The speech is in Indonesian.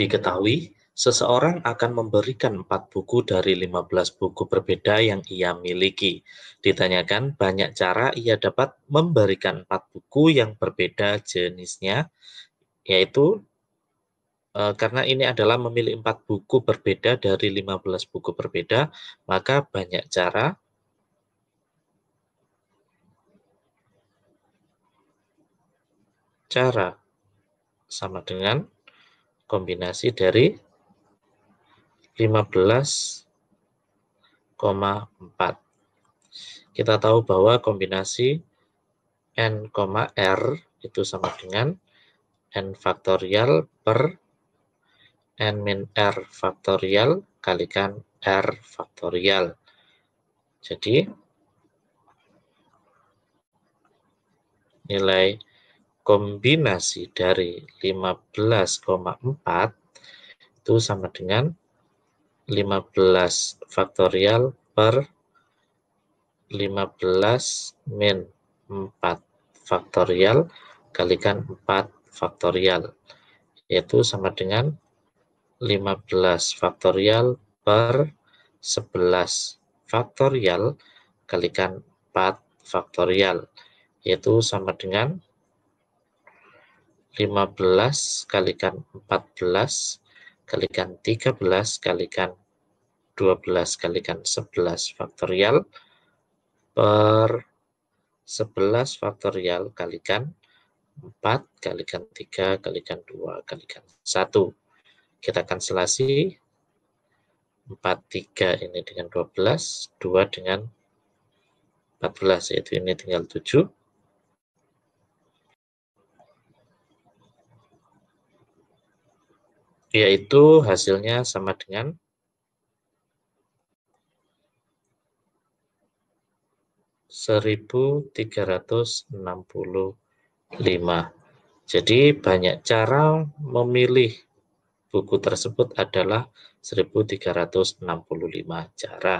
Diketahui, seseorang akan memberikan empat buku dari 15 buku berbeda yang ia miliki. Ditanyakan banyak cara ia dapat memberikan empat buku yang berbeda jenisnya, yaitu e, karena ini adalah memilih empat buku berbeda dari 15 buku berbeda, maka banyak cara cara sama dengan kombinasi dari 15,4. Kita tahu bahwa kombinasi n, r itu sama dengan n faktorial per n min r faktorial kalikan r faktorial. Jadi nilai kombinasi dari 15,4 itu sama dengan 15 faktorial per 15 min 4 faktorial kalikan 4 faktorial yaitu sama dengan 15 faktorial per 11 faktorial kalikan 4 faktorial yaitu sama dengan 15 kalikan 14 kalikan 13 kalikan 12 kalikan 11 faktorial per 11 faktorial kalikan 4 kalikan 3 kalikan 2 kalikan 1 kita akan selasi 43 ini dengan 12 2 dengan 14 yaitu ini tinggal 7 yaitu hasilnya sama dengan seribu tiga ratus enam puluh lima. Jadi banyak cara memilih buku tersebut adalah 1365 cara.